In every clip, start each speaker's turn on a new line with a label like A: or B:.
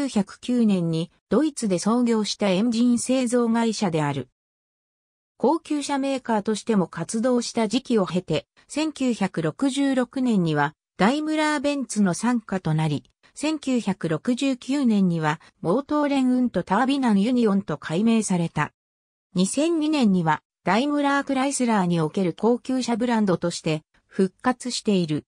A: 1909年にドイツで創業したエンジン製造会社である。高級車メーカーとしても活動した時期を経て、1966年にはダイムラーベンツの傘下となり、1969年にはモートーレンウントタービナンユニオンと改名された。2002年にはダイムラークライスラーにおける高級車ブランドとして復活している。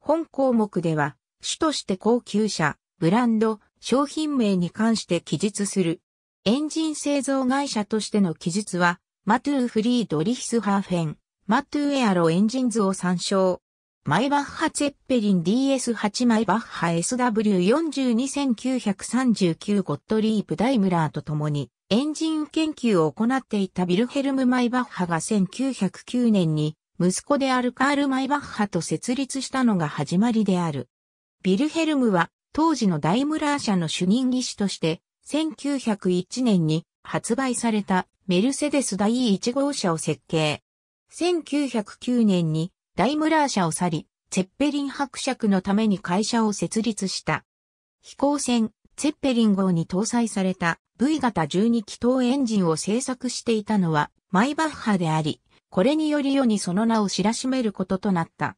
A: 本項目では主として高級車、ブランド、商品名に関して記述する。エンジン製造会社としての記述は、マトゥー・フリード・リヒス・ハーフェン、マトゥー・エアロ・エンジンズを参照。マイバッハ・ツェッペリン DS8 マイバッハ SW42939 ゴットリープ・ダイムラーと共にエンジン研究を行っていたビルヘルム・マイバッハが1909年に息子であるカール・マイバッハと設立したのが始まりである。ビルヘルムは当時のダイムラー社の主任技師として、1901年に発売されたメルセデス第1号車を設計。1909年にダイムラー社を去り、ツェッペリン伯爵のために会社を設立した。飛行船、ツェッペリン号に搭載された V 型12気筒エンジンを製作していたのはマイバッハであり、これにより世にその名を知らしめることとなった。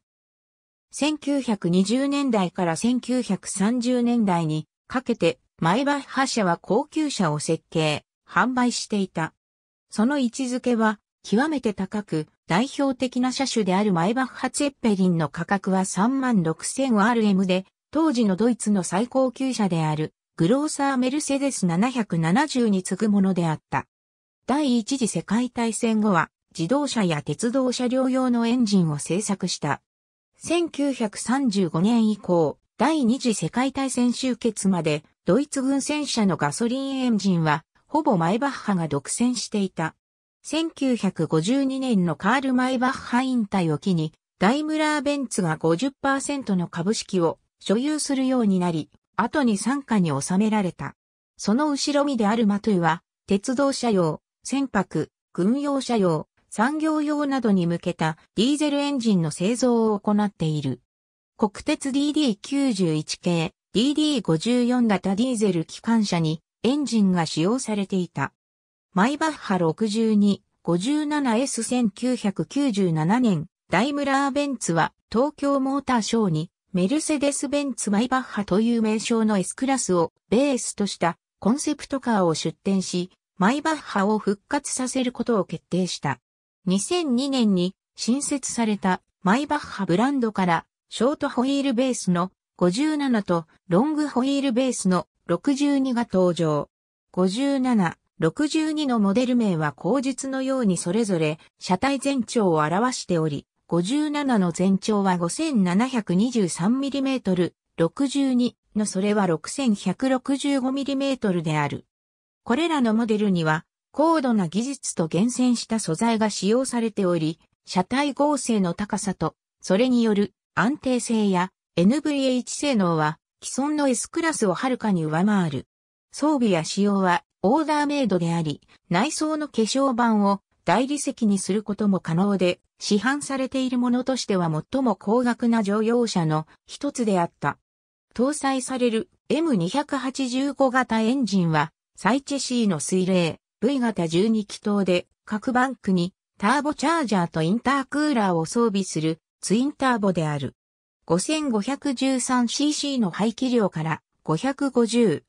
A: 1920年代から1930年代にかけてマイバッハ社は高級車を設計、販売していた。その位置づけは極めて高く代表的な車種であるマイバッハツェッペリンの価格は 36,000RM で当時のドイツの最高級車であるグローサーメルセデス770に次ぐものであった。第一次世界大戦後は自動車や鉄道車両用のエンジンを製作した1935年以降、第二次世界大戦終結まで、ドイツ軍戦車のガソリンエンジンは、ほぼマイバッハが独占していた。1952年のカール・マイバッハ引退を機に、ダイムラー・ベンツが50%の株式を所有するようになり、後に参加に収められた。その後ろ身であるマトゥは、鉄道車用、船舶、軍用車用、産業用などに向けたディーゼルエンジンの製造を行っている。国鉄 DD91 系 DD54 型ディーゼル機関車にエンジンが使用されていた。マイバッハ62、57S1997 年、ダイムラーベンツは東京モーターショーにメルセデス・ベンツ・マイバッハという名称の S クラスをベースとしたコンセプトカーを出展し、マイバッハを復活させることを決定した。2002年に新設されたマイバッハブランドからショートホイールベースの57とロングホイールベースの62が登場。57、62のモデル名は口述のようにそれぞれ車体全長を表しており、57の全長は 5723mm、62のそれは 6165mm である。これらのモデルには高度な技術と厳選した素材が使用されており、車体合成の高さと、それによる安定性や NVH 性能は既存の S クラスをはるかに上回る。装備や仕様はオーダーメイドであり、内装の化粧板を大理石にすることも可能で、市販されているものとしては最も高額な乗用車の一つであった。搭載される M285 型エンジンは、サイチェシーの水冷、V 型12気筒で各バンクにターボチャージャーとインタークーラーを装備するツインターボである。5513cc の排気量から 550PS、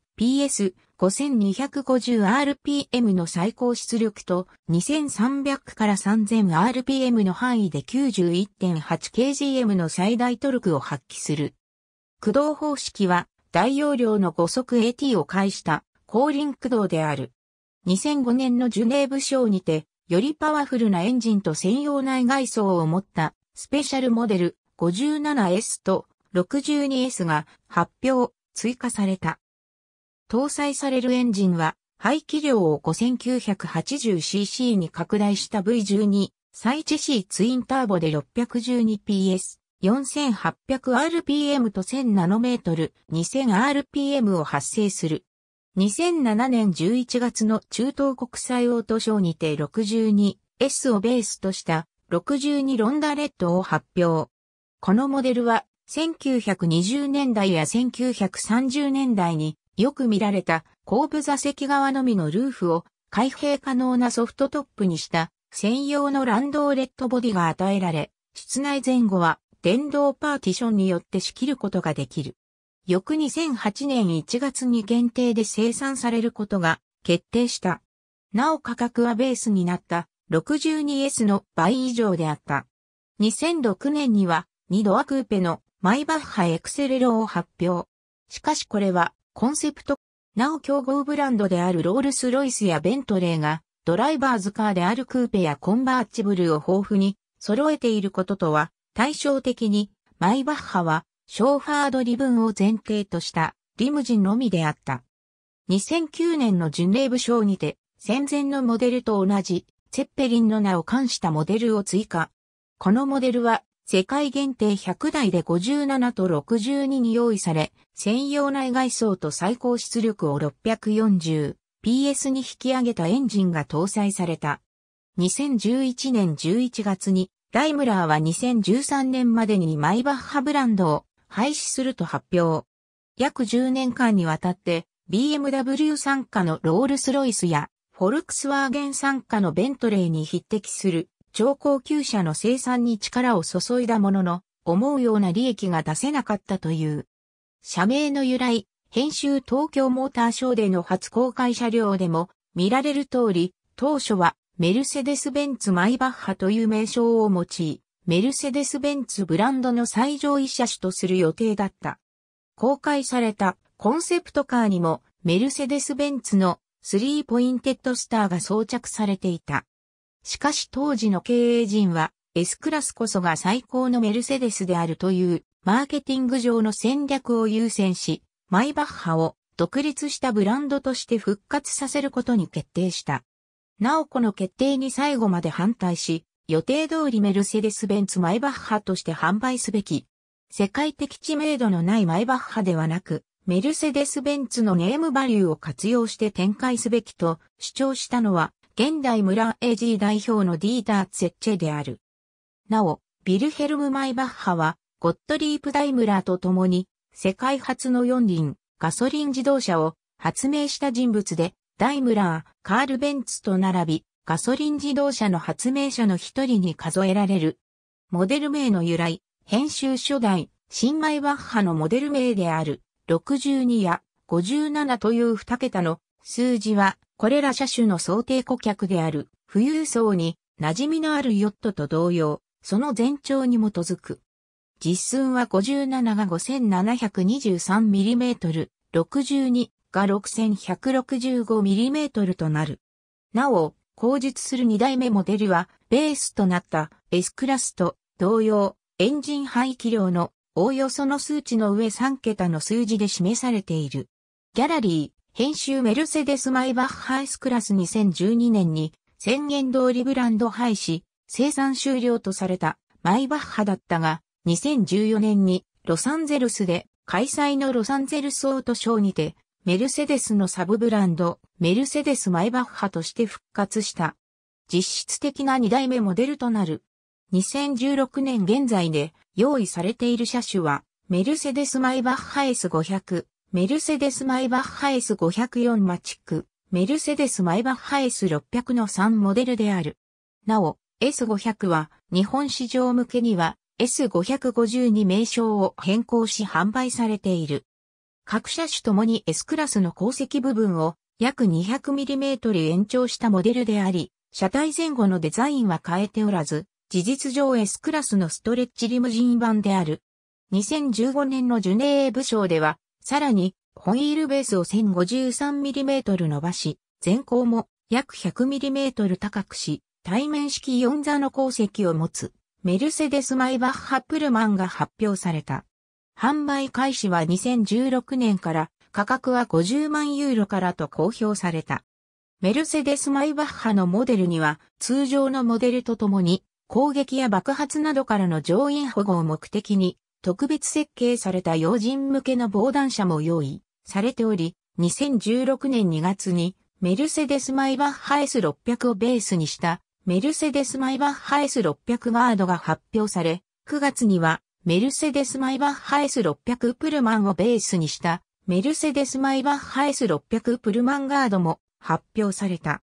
A: 5250rpm の最高出力と2300から 3000rpm の範囲で 91.8kgm の最大トルクを発揮する。駆動方式は大容量の5速 AT を介した後輪駆動である。2005年のジュネーブ賞にて、よりパワフルなエンジンと専用内外装を持ったスペシャルモデル 57S と 62S が発表、追加された。搭載されるエンジンは排気量を 5980cc に拡大した V12 サイチ C ツインターボで 612PS、4800rpm と 1000nm、2000rpm を発生する。2007年11月の中東国際オートショーにて 62S をベースとした62ロンダレッドを発表。このモデルは1920年代や1930年代によく見られた後部座席側のみのルーフを開閉可能なソフトトップにした専用のランドーレッドボディが与えられ、室内前後は電動パーティションによって仕切ることができる。翌2008年1月に限定で生産されることが決定した。なお価格はベースになった 62S の倍以上であった。2006年には2ドアクーペのマイバッハエクセレロを発表。しかしこれはコンセプト、なお競合ブランドであるロールスロイスやベントレーがドライバーズカーであるクーペやコンバーチブルを豊富に揃えていることとは対照的にマイバッハはショーファードリブンを前提としたリムジンのみであった。2009年の巡礼武賞にて、戦前のモデルと同じ、ツェッペリンの名を冠したモデルを追加。このモデルは、世界限定100台で57と62に用意され、専用内外装と最高出力を 640PS に引き上げたエンジンが搭載された。2011年11月に、ダイムラーは2013年までにマイバッハブランドを廃止すると発表。約10年間にわたって BMW 参加のロールスロイスやフォルクスワーゲン参加のベントレーに匹敵する超高級車の生産に力を注いだものの思うような利益が出せなかったという。社名の由来、編集東京モーターショーでの初公開車両でも見られる通り、当初はメルセデス・ベンツ・マイバッハという名称を用い、メルセデス・ベンツブランドの最上位車種とする予定だった。公開されたコンセプトカーにもメルセデス・ベンツのスリーポインテッドスターが装着されていた。しかし当時の経営陣は S クラスこそが最高のメルセデスであるというマーケティング上の戦略を優先し、マイバッハを独立したブランドとして復活させることに決定した。なおこの決定に最後まで反対し、予定通りメルセデス・ベンツ・マイバッハとして販売すべき。世界的知名度のないマイバッハではなく、メルセデス・ベンツのネームバリューを活用して展開すべきと主張したのは、現代村 AG 代表のディーター・ツェッチェである。なお、ビルヘルム・マイバッハは、ゴットリープ・ダイムラーと共に、世界初の四輪、ガソリン自動車を発明した人物で、ダイムラー、カール・ベンツと並び、ガソリン自動車の発明者の一人に数えられる。モデル名の由来、編集初代、新米バッハのモデル名である、62や57という二桁の数字は、これら車種の想定顧客である、富裕層に馴染みのあるヨットと同様、その前兆に基づく。実寸は57が 5723mm、62が 6165mm となる。なお、後述する2代目モデルは、ベースとなった S クラスと同様、エンジン排気量のおおよその数値の上3桁の数字で示されている。ギャラリー、編集メルセデス・マイバッハ S クラス2012年に宣言通りブランド廃止、生産終了とされたマイバッハだったが、2014年にロサンゼルスで開催のロサンゼルスオートショーにてメルセデスのサブブランド、メルセデスマイバッハとして復活した。実質的な2代目モデルとなる。2016年現在で用意されている車種は、メルセデスマイバッハ S500、メルセデスマイバッハ S504 マチック、メルセデスマイバッハ S600 の3モデルである。なお、S500 は日本市場向けには S550 に名称を変更し販売されている。各車種ともに S クラスの後席部分を約 200mm 延長したモデルであり、車体前後のデザインは変えておらず、事実上 S クラスのストレッチリムジン版である。2015年のジュネーブ賞では、さらに、ホイールベースを 1053mm 伸ばし、前高も約 100mm 高くし、対面式4座の鉱石を持つ、メルセデス・マイバッハ・プルマンが発表された。販売開始は2016年から価格は50万ユーロからと公表された。メルセデス・マイバッハのモデルには通常のモデルとともに攻撃や爆発などからの乗員保護を目的に特別設計された要人向けの防弾車も用意されており、2016年2月にメルセデス・マイバッハ S600 をベースにしたメルセデス・マイバッハ S600 ガードが発表され、9月にはメルセデス・マイバッハ S600 プルマンをベースにしたメルセデス・マイバッハ S600 プルマンガードも発表された。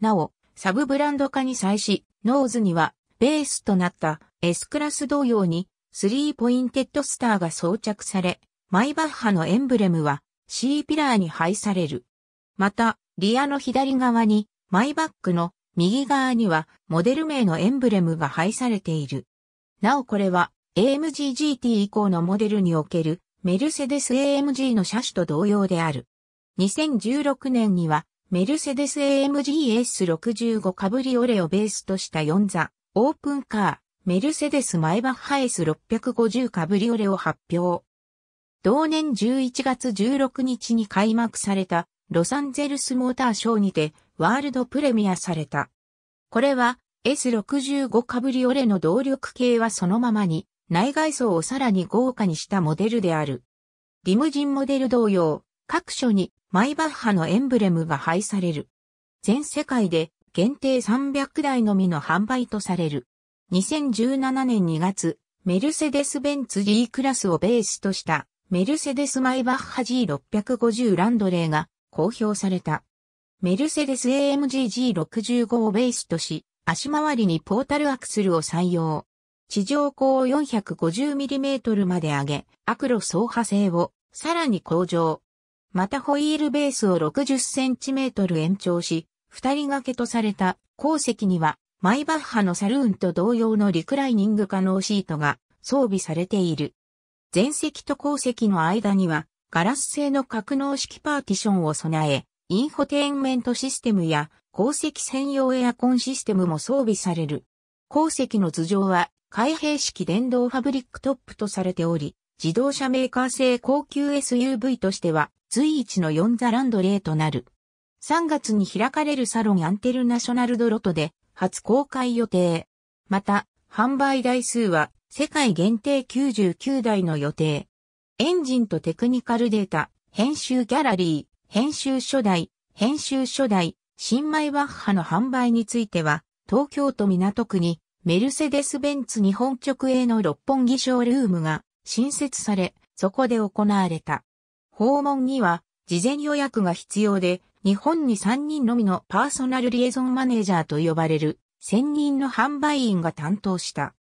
A: なお、サブブランド化に際し、ノーズにはベースとなった S クラス同様にスリーポインテッドスターが装着され、マイバッハのエンブレムは C ピラーに配される。また、リアの左側にマイバックの右側にはモデル名のエンブレムが配されている。なおこれは AMG GT 以降のモデルにおけるメルセデス AMG の車種と同様である。2016年にはメルセデス AMG S65 カブリオレをベースとした4座オープンカーメルセデスマイバッハ S650 カブリオレを発表。同年11月16日に開幕されたロサンゼルスモーターショーにてワールドプレミアされた。これは S65 カブリオレの動力系はそのままに内外装をさらに豪華にしたモデルである。リムジンモデル同様、各所にマイバッハのエンブレムが配される。全世界で限定300台のみの販売とされる。2017年2月、メルセデス・ベンツ G クラスをベースとしたメルセデス・マイバッハ G650 ランドレーが公表された。メルセデス AMG G65 をベースとし、足回りにポータルアクスルを採用。地上高を 450mm まで上げ、アクロ走破性をさらに向上。またホイールベースを 60cm 延長し、二人掛けとされた後席には、マイバッハのサルーンと同様のリクライニング可能シートが装備されている。前席と後席の間には、ガラス製の格納式パーティションを備え、インフォテインメントシステムや後席専用エアコンシステムも装備される。後席の頭上は開閉式電動ファブリックトップとされており、自動車メーカー製高級 SUV としては随一の4座ランドレーとなる。3月に開かれるサロンアンテルナショナルドロトで初公開予定。また、販売台数は世界限定99台の予定。エンジンとテクニカルデータ、編集ギャラリー、編集初代、編集初代、新米バッハの販売については、東京都港区にメルセデス・ベンツ日本直営の六本木ショールームが新設され、そこで行われた。訪問には事前予約が必要で、日本に3人のみのパーソナルリエゾンマネージャーと呼ばれる専任の販売員が担当した。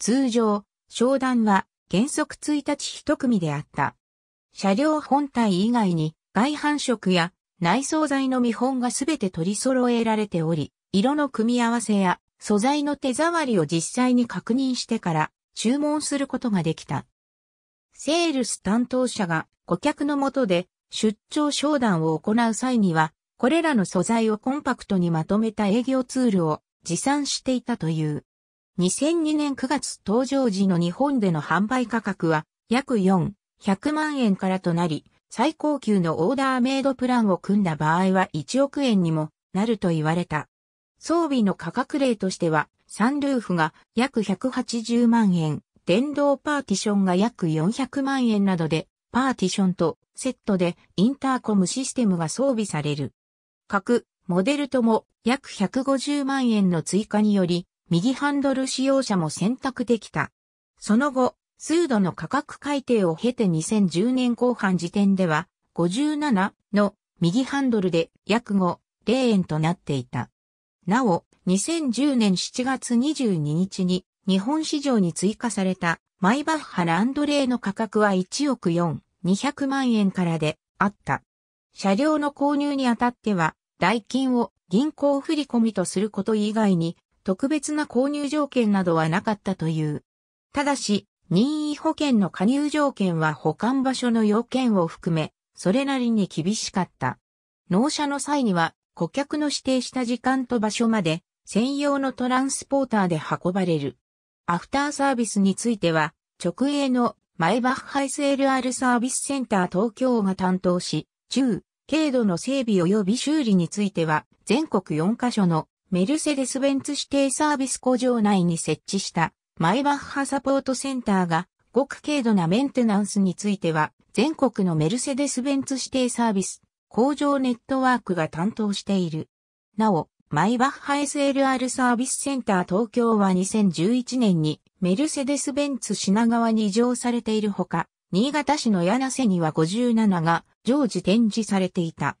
A: 通常、商談は原則1日1組であった。車両本体以外に外反色や内装材の見本がすべて取り揃えられており、色の組み合わせや素材の手触りを実際に確認してから注文することができた。セールス担当者が顧客のもとで出張商談を行う際には、これらの素材をコンパクトにまとめた営業ツールを持参していたという。2002年9月登場時の日本での販売価格は約4、100万円からとなり、最高級のオーダーメイドプランを組んだ場合は1億円にもなると言われた。装備の価格例としては、サンルーフが約180万円、電動パーティションが約400万円などで、パーティションとセットでインターコムシステムが装備される。各モデルとも約150万円の追加により、右ハンドル使用者も選択できた。その後、数度の価格改定を経て2010年後半時点では、57の右ハンドルで約5、0円となっていた。なお、2010年7月22日に日本市場に追加されたマイバッハランドレーの価格は1億4、200万円からであった。車両の購入にあたっては、代金を銀行振込とすること以外に、特別な購入条件などはなかったという。ただし、任意保険の加入条件は保管場所の要件を含め、それなりに厳しかった。納車の際には、顧客の指定した時間と場所まで専用のトランスポーターで運ばれる。アフターサービスについては、直営のマイバッハ SLR サービスセンター東京が担当し、中、軽度の整備及び修理については、全国4カ所のメルセデス・ベンツ指定サービス工場内に設置したマイバッハサポートセンターが、極軽度なメンテナンスについては、全国のメルセデス・ベンツ指定サービス工場ネットワークが担当している。なお、マイバッハ SLR サービスセンター東京は2011年にメルセデス・ベンツ品川に移譲されているほか、新潟市の柳瀬には57が常時展示されていた。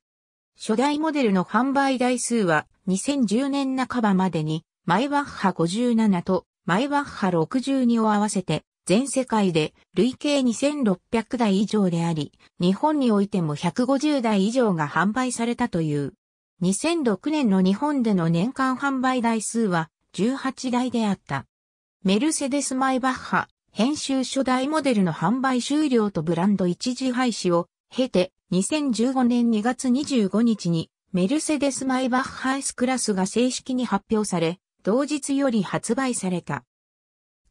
A: 初代モデルの販売台数は2010年半ばまでにマイバッハ57とマイバッハ62を合わせて全世界で累計2600台以上であり、日本においても150台以上が販売されたという。2006年の日本での年間販売台数は18台であった。メルセデス・マイバッハ、編集初代モデルの販売終了とブランド一時廃止を経て、2015年2月25日にメルセデス・マイバッハ S クラスが正式に発表され、同日より発売された。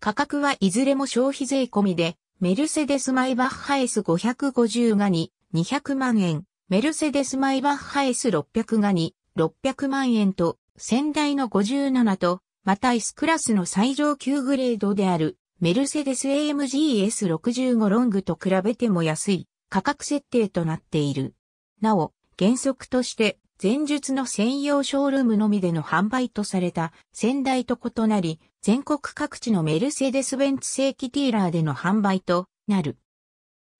A: 価格はいずれも消費税込みで、メルセデスマイバッハ S550 が2、200万円、メルセデスマイバッハ S600 が2、600万円と、先代の57と、また S クラスの最上級グレードである、メルセデス AMG S65 ロングと比べても安い価格設定となっている。なお、原則として前述の専用ショールームのみでの販売とされた先代と異なり、全国各地のメルセデス・ベンツ正規ティーラーでの販売となる。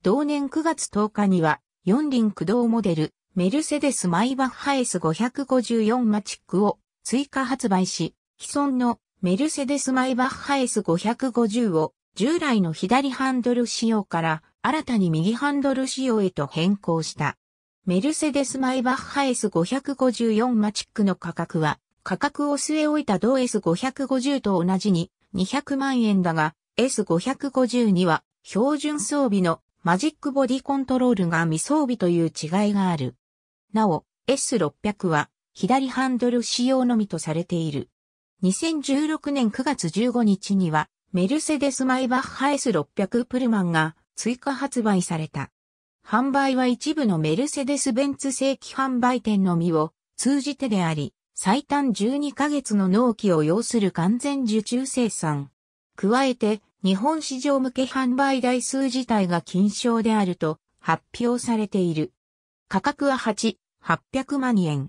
A: 同年9月10日には、四輪駆動モデル、メルセデス・マイバッハ S554 マチックを追加発売し、既存のメルセデス・マイバッハ S550 を従来の左ハンドル仕様から新たに右ハンドル仕様へと変更した。メルセデス・マイバッハ S554 マチックの価格は価格を据え置いた同 S550 と同じに200万円だが S550 には標準装備のマジックボディコントロールが未装備という違いがある。なお S600 は左ハンドル使用のみとされている。2016年9月15日にはメルセデスマイバッハ S600 プルマンが追加発売された。販売は一部のメルセデスベンツ正規販売店のみを通じてであり、最短12ヶ月の納期を要する完全受注生産。加えて、日本市場向け販売台数自体が禁賞であると発表されている。価格は8、800万円。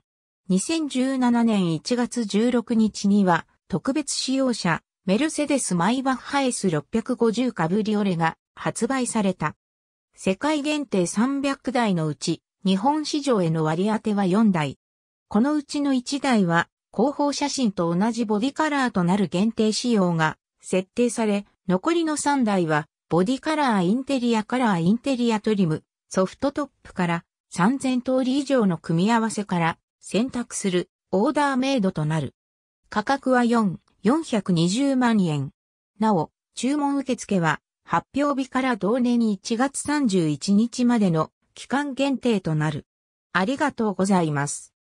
A: 2017年1月16日には、特別使用車、メルセデス・マイバッハ S650 カブリオレが発売された。世界限定300台のうち、日本市場への割り当ては4台。このうちの1台は広報写真と同じボディカラーとなる限定仕様が設定され、残りの3台はボディカラーインテリアカラーインテリアトリム、ソフトトップから3000通り以上の組み合わせから選択するオーダーメイドとなる。価格は4、420万円。なお、注文受付は発表日から同年1月31日までの期間限定となる。ありがとうございます。